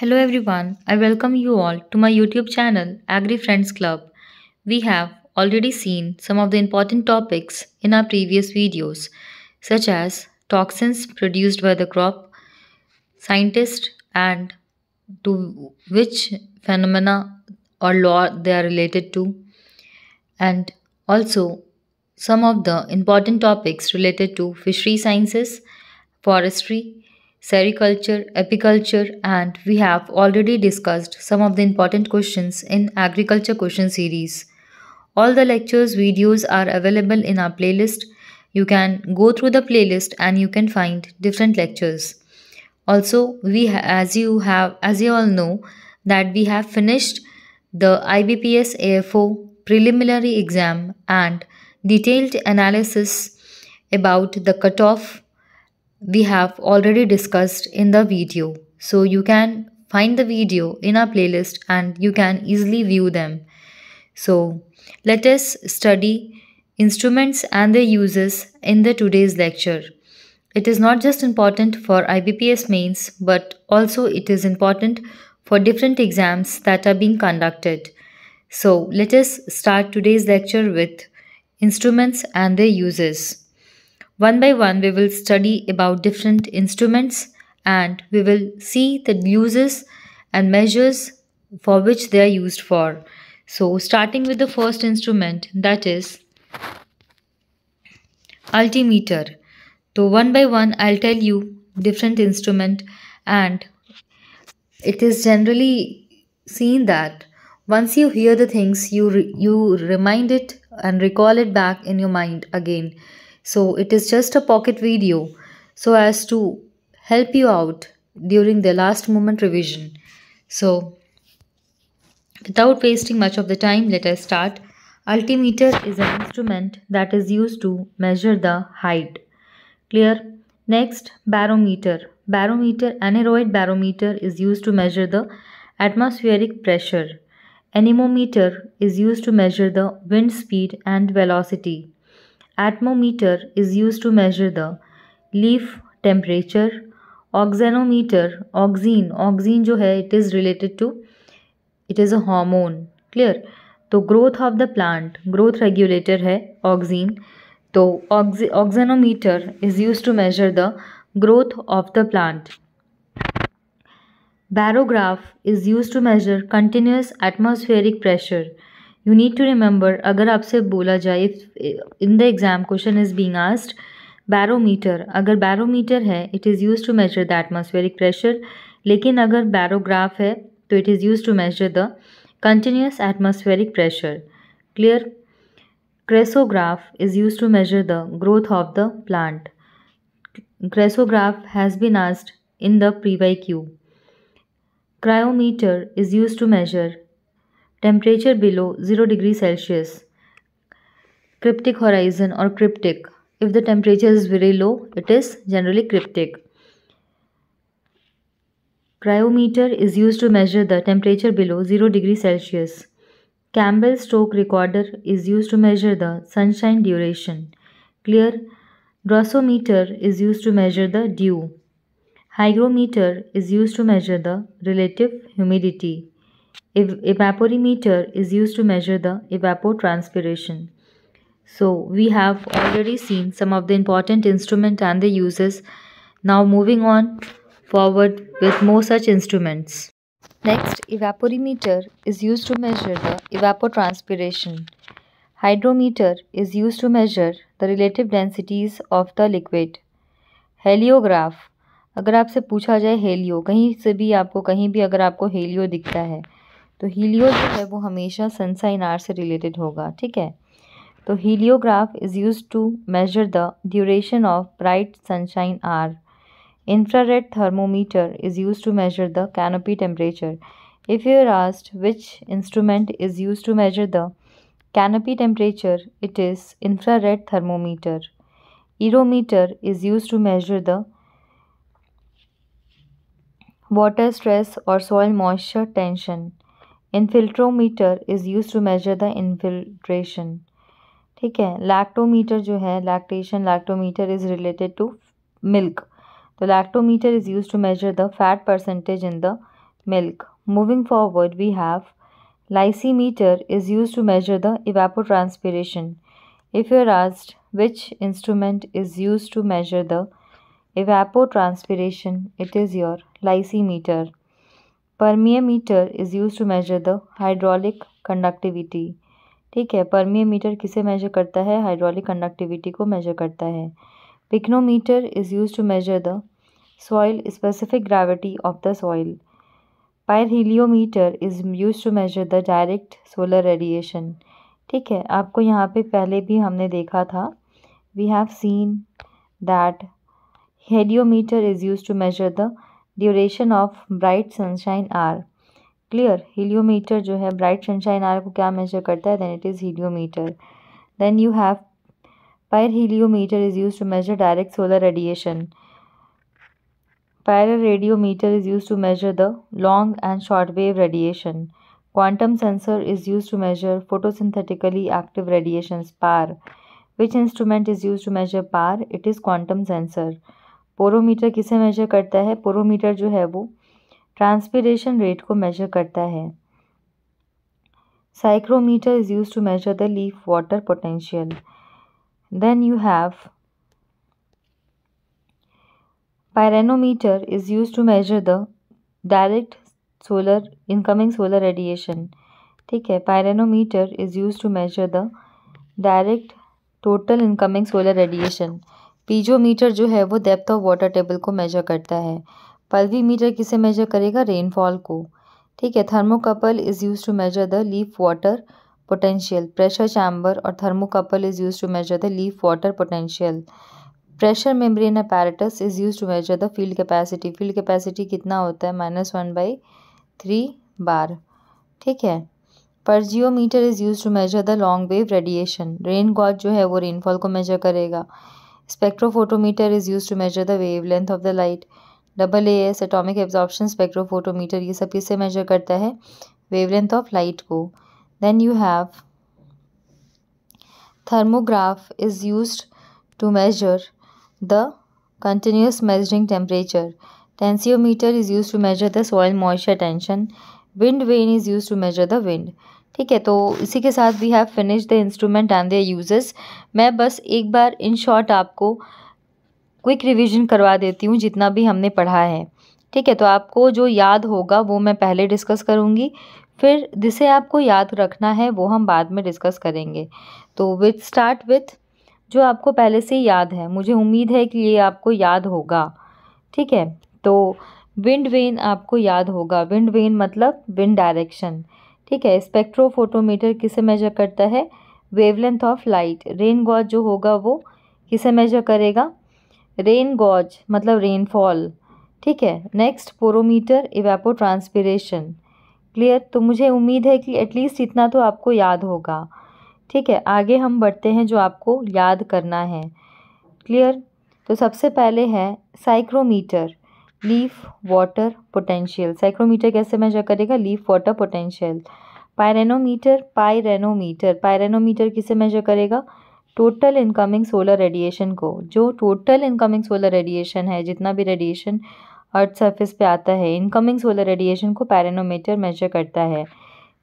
Hello everyone, I welcome you all to my YouTube channel Agri Friends Club. We have already seen some of the important topics in our previous videos such as toxins produced by the crop, scientists and to which phenomena or law they are related to and also some of the important topics related to fishery sciences, forestry sericulture, apiculture, and we have already discussed some of the important questions in agriculture question series. All the lectures videos are available in our playlist. You can go through the playlist and you can find different lectures. Also, we as you have as you all know that we have finished the IBPS AFO preliminary exam and detailed analysis about the cutoff we have already discussed in the video. So you can find the video in our playlist and you can easily view them. So let us study instruments and their uses in the today's lecture. It is not just important for IBPS mains but also it is important for different exams that are being conducted. So let us start today's lecture with instruments and their uses. One by one, we will study about different instruments and we will see the uses and measures for which they are used for. So starting with the first instrument that is altimeter. So one by one I'll tell you different instrument and it is generally seen that once you hear the things you re you remind it and recall it back in your mind again so it is just a pocket video so as to help you out during the last moment revision. So without wasting much of the time, let us start. Altimeter is an instrument that is used to measure the height. Clear? Next, barometer. Barometer, aneroid barometer is used to measure the atmospheric pressure. Anemometer is used to measure the wind speed and velocity. Atmometer is use to measure the leaf temperature auxanometer auxin auxin जो है it is related to it is a hormone clear तो growth of the plant growth regulator है auxin तो auxanometer is use to measure the growth of the plant barograph is use to measure continuous atmospheric pressure you need to remember अगर आपसे बोला जाए in the exam question is being asked barometer अगर barometer है it is use to measure the atmospheric pressure लेकिन अगर barograph है तो it is use to measure the continuous atmospheric pressure clear crescograph is use to measure the growth of the plant crescograph has been asked the P Y Q cryometer is use to measure temperature below 0 degree Celsius. Cryptic horizon or cryptic. If the temperature is very low, it is generally cryptic. Cryometer is used to measure the temperature below 0 degree Celsius. Campbell-Stoke recorder is used to measure the sunshine duration. Clear grossometer is used to measure the dew. Hygrometer is used to measure the relative humidity. Ev evaporimeter is used to measure the evapotranspiration. So we have already seen some of the important instrument and the uses. Now moving on forward with more such instruments. Next, evaporimeter is used to measure the evapotranspiration. Hydrometer is used to measure the relative densities of the liquid. Heliograph अगर आपसे पूछा जाए Helio कहीं से भी आपको कहीं भी अगर आपको हेलियो दिखता है तो हीलियो जो है वो हमेशा सनसाइन आर से रिलेटेड होगा ठीक है तो heliograph is use to measure the duration of bright sunshine or infrared thermometer is use to measure the canopy temperature if you asked which instrument is use to measure the canopy temperature it is infrared thermometer irrometer is use to measure the water stress और soil moisture tension infiltrometer is use to measure the infiltration ठीक है lactometer जो है lactation lactometer is related to milk तो lactometer is use to measure the fat percentage in the milk moving forward we have lysimeter is use to measure the evapo evapotranspiration if you asked which instrument is use to measure the evapo evapotranspiration it is your lysimeter permeameter is use to measure the hydraulic conductivity ठीक है परमियमीटर किसे measure करता है hydraulic conductivity को measure करता है pycnometer is use to measure the soil specific gravity of the soil pyrheliometer is use to measure the direct solar radiation ठीक है आपको यहाँ पे पहले भी हमने देखा था we have seen that heliometer is use to measure the duration of bright sunshine or clear heliometer जो है ब्राइट सनशाइन आर को क्या मेजर करता है then it is heliometer then you have pyrheliometer is use to measure direct solar radiation pyrradiometer is use to measure the long and short wave radiation quantum sensor is use to measure photosynthetically active radiation PAR which instrument is use to measure PAR it is quantum sensor porometer किसे measure करता है porometer जो है वो transpiration rate को measure करता है psychrometer is use to measure the leaf water potential then you have pyranometer is use to measure the direct solar incoming solar radiation ठीक है pyranometer is use to measure the direct total incoming solar radiation piezometer जो है वो depth of water table को measure करता है pluviometer किसे measure करेगा रेनफॉल को ठीक है thermocouple is use to measure the leaf water potential pressure chamber और thermocouple is use to measure the leaf water potential pressure membrane apparatus is use to measure the field capacity field capacity कितना होता है minus one by three bar ठीक है pyrgeometer is use to measure the long wave radiation rain gauge जो है वो rainfall को measure करेगा is use to measure the wavelength of the light double A S atomic absorption spectrophotometer ये सब किससे मेजर करता है वेव लेंथ ऑफ लाइट को then you have thermograph is use to measure the continuous measuring temperature tensiometer is use to measure the soil moisture tension wind vane is use to measure the wind ठीक है तो इसी के साथ we have finish the instrument and the uses मैं बस एक बार इन शॉर्ट आपको क्विक रिवीजन करवा देती हूँ जितना भी हमने पढ़ा है ठीक है तो आपको जो याद होगा वो मैं पहले डिस्कस करूँगी फिर जिसे आपको याद रखना है वो हम बाद में डिस्कस करेंगे तो विथ स्टार्ट विथ जो आपको पहले से याद है मुझे उम्मीद है कि ये आपको याद होगा ठीक है तो विंड वेन आपको याद होगा विंड वेन मतलब विंड डायरेक्शन ठीक है स्पेक्ट्रोफोटोमीटर किसे मेजर करता है wavelength of light rain gauge जो होगा वो किसे मेजर करेगा रेन गॉज मतलब रेनफॉल ठीक है next porometer evapotranspiration clear तो मुझे उम्मीद है कि एटलीस्ट इतना तो आपको याद होगा ठीक है आगे हम बढ़ते हैं जो आपको याद करना है क्लियर तो सबसे पहले है psychrometer leaf water potential psychrometer कैसे मेजर करेगा leaf water potential pyranometer pyranometer pyranometer किसे मेजर करेगा टोटल इनकमिंग सोलर रेडिएशन को जो टोटल इनकमिंग सोलर रेडिएशन है जितना भी रेडिएशन अर्थ सरफेस पे आता है इनकमिंग सोलर रेडिएशन को पैरानोमीटर मेजर करता है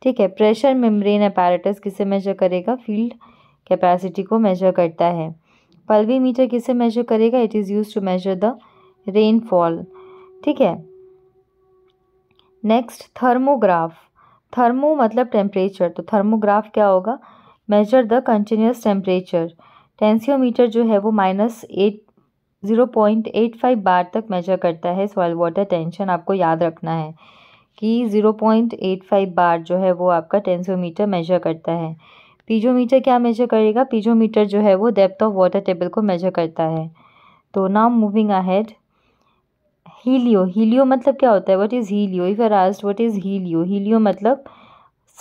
ठीक है प्रेशर मेम्ब्रेन अपैरेटस किसे मेजर करेगा फील्ड कैपेसिटी को मेजर करता है पल्वी मीटर किसे मेजर करेगा it is use to measure the rainfall ठीक है नेक्स्ट थर्मोग्राफ थर्मो मतलब टेम्परेचर तो थर्मोग्राफ क्या होगा measure the continuous temperature tensiometer जो है वो minus eight zero point eight five bar तक मेजर करता है सॉइल वाटर टेंशन आपको याद रखना है कि zero point eight five bar जो है वो आपका टेंसियोमीटर मेजर करता है पीजोमीटर क्या मेजर करेगा पीजोमीटर जो है वो डेप्थ ऑफ वाटर टेबल को मेजर करता है तो now moving ahead helio helio मतलब क्या होता है what is helio if are asked what is helio helio मतलब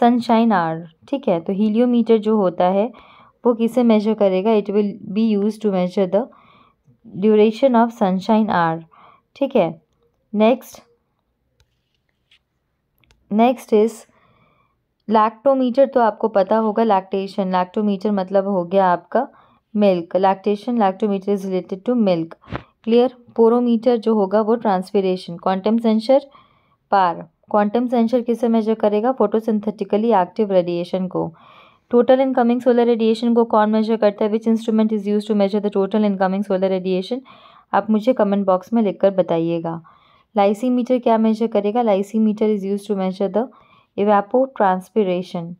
सनशाइन आर ठीक है तो हीलियोमीटर जो होता है वो किसे मेजर करेगा it will be use to measure the duration of sunshine or ठीक है नेक्स्ट नेक्स्ट इज़ लैक्टोमीटर तो आपको पता होगा लैक्टेशन लैक्टोमीटर मतलब हो गया आपका milk lactation lactometer is related to milk clear porometer जो होगा वो transpiration quantum sensor PAR quantum sensor किसे मेजर करेगा फोटोसिंथेटिकली एक्टिव रेडिएशन को टोटल इनकमिंग सोलर रेडिएशन को कौन मेजर करता है which instrument is use to measure the total incoming solar radiation आप मुझे कमेंट बॉक्स में लिखकर बताइएगा मीटर क्या मेजर करेगा meter is use to measure the evapotranspiration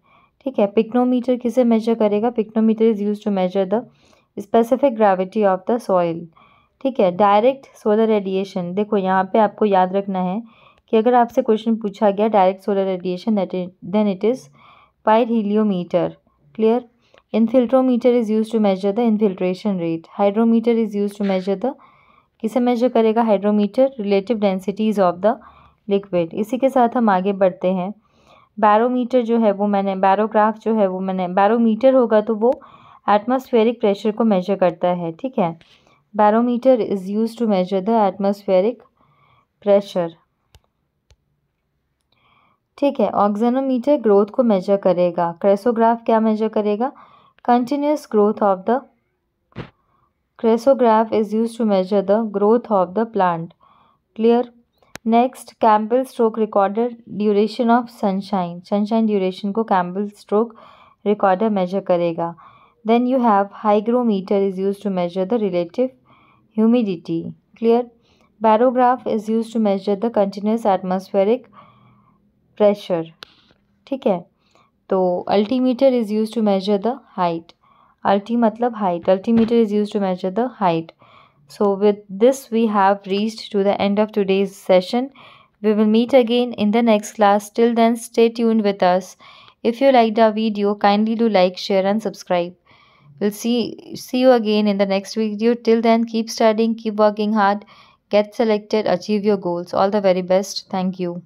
ठीक है पिक्नोमीटर किसे मेजर करेगा pycnometer is use to measure the specific gravity of the soil ठीक है डायरेक्ट सोलर रेडिएशन देखो यहाँ पे आपको याद रखना है कि अगर आपसे क्वेश्चन पूछा गया direct solar radiation then it is pyrheliometer clear infiltrometer is use to measure the infiltration rate hydrometer is use to measure the किसे मेजर करेगा hydrometer relative densities of the liquid इसी के साथ हम आगे बढ़ते हैं बैरोमीटर जो है वो मैंने बैरोग्राफ जो है वो मैंने बैरोमीटर होगा तो वो एटमॉस्फेरिक प्रेशर को मेजर करता है ठीक है Barometer is used to measure the atmospheric pressure. ठीक है ऑक्जेनोमीटर ग्रोथ को मेजर करेगा क्रेसोग्राफ क्या मेजर करेगा continuous growth of the crescograph is use to measure the growth of the plant clear next Campbell Stokes recorder duration of sunshine sunshine duration को Campbell Stokes recorder measure करेगा then you have hygrometer is use to measure the relative humidity. Clear? Barograph is used to measure the continuous atmospheric pressure. ठीक है तो altimeter is used to measure the height. Alti मतलब height. Altimeter is used to measure the height. So with this we have reached to the end of today's session. We will meet again in the next class. Till then stay tuned with us. If you liked our video, kindly do like, share and subscribe. We'll see see you again in the next video. Till then, keep studying, keep working hard, get selected, achieve your goals. All the very best. Thank you.